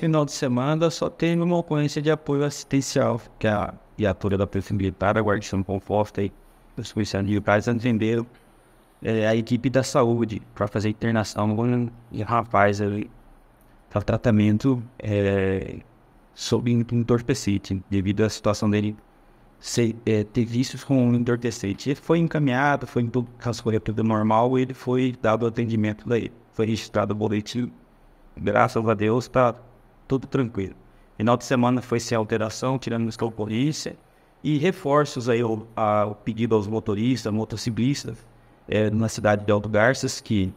Final de semana só teve uma ocorrência de apoio assistencial, que é a viatura da Polícia Militar, a guarnição composta e os policiais militares atenderam é, a equipe da saúde para fazer internação o rapaz ali para tratamento é, sob entorpecente, devido à situação dele ser, é, ter vícios com entorpecente. Ele foi encaminhado, foi em tudo normal e ele foi dado atendimento daí. Foi registrado o boletim, graças a Deus, para tudo tranquilo. Final de semana foi sem alteração, tirando a polícia E reforços aí o, a, o pedido aos motoristas, motociclistas é, na cidade de Alto Garças que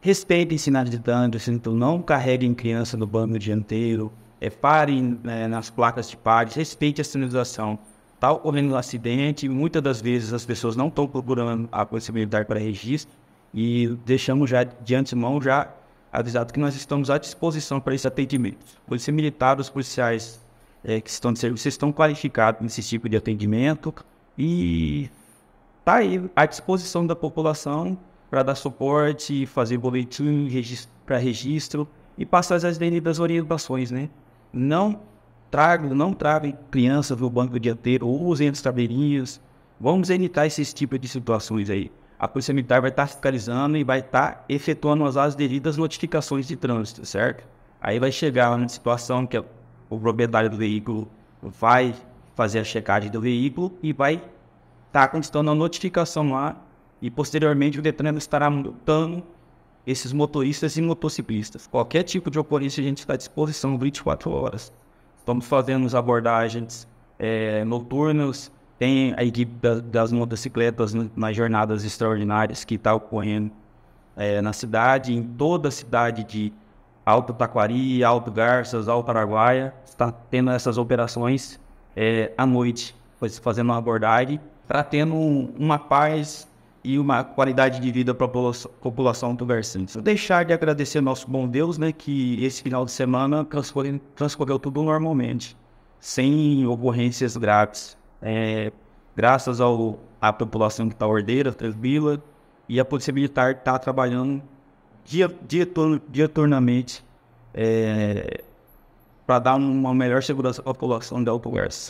respeitem sinais de trânsito, assim, então não carreguem criança no banco dianteiro, é, parem né, nas placas de pares, respeitem a sinalização. Está ocorrendo um acidente, muitas das vezes as pessoas não estão procurando a polícia militar para registro e deixamos já de antemão já avisado que nós estamos à disposição para esse atendimento. Polícia Militar, os policiais é, que estão de serviço estão qualificados nesse tipo de atendimento e está aí à disposição da população para dar suporte, fazer boletim para registro e passar as devidas orientações, né? Não tragam, não tragam crianças no banco dianteiro, usem as tabelinhas. Vamos evitar esses tipos de situações aí a Polícia Militar vai estar tá fiscalizando e vai estar tá efetuando as devidas notificações de trânsito, certo? Aí vai chegar uma situação que o proprietário do veículo vai fazer a checagem do veículo e vai estar tá constando a notificação lá e posteriormente o Detran estará multando esses motoristas e motociclistas. Qualquer tipo de ocorrência a gente está à disposição 24 horas. Estamos fazendo as abordagens é, noturnas, tem a equipe da, das motocicletas nas jornadas extraordinárias que está ocorrendo é, na cidade, em toda a cidade de Alto Taquari, Alto Garças, Alto Araguaia, está tendo essas operações é, à noite, fazendo uma abordagem, para tendo uma paz e uma qualidade de vida para a população do Versantes. Não deixar de agradecer ao nosso bom Deus, né, que esse final de semana transcorreu, transcorreu tudo normalmente, sem ocorrências graves é, graças ao, à população que está ordeira, tranquila, e a Polícia Militar está trabalhando dia, dia, diuturnamente é, para dar uma melhor segurança à população da Alto Oeste.